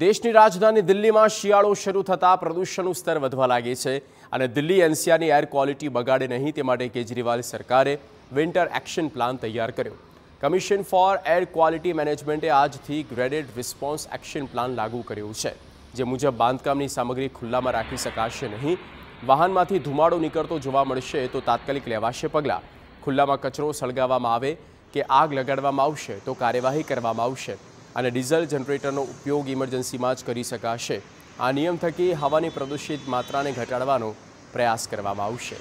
દેશની રાજધાની દિલ્હીમાં શિયાળો શરૂ થતાં પ્રદૂષણનું સ્તર વધવા લાગે છે અને દિલ્હી એનસીઆરની એર ક્વોલિટી બગાડે નહીં તે માટે કેજરીવાલ સરકારે વિન્ટર એક્શન પ્લાન તૈયાર કર્યો કમિશન ફોર એર ક્વોલિટી મેનેજમેન્ટે આજથી ગ્રેડેડ રિસ્પોન્સ એક્શન પ્લાન લાગુ કર્યો છે જે મુજબ બાંધકામની સામગ્રી ખુલ્લામાં રાખી શકાશે નહીં વાહનમાંથી ધુમાડો નીકળતો જોવા મળશે તો તાત્કાલિક લેવાશે પગલાં ખુલ્લામાં કચરો સળગાવવામાં આવે કે આગ લગાડવામાં આવશે તો કાર્યવાહી કરવામાં આવશે અને ડીઝલ જનરેટરનો ઉપયોગ ઇમરજન્સીમાં જ કરી શકાશે આ નિયમ થકી હવાની પ્રદૂષિત માત્રાને ઘટાડવાનો પ્રયાસ કરવામાં આવશે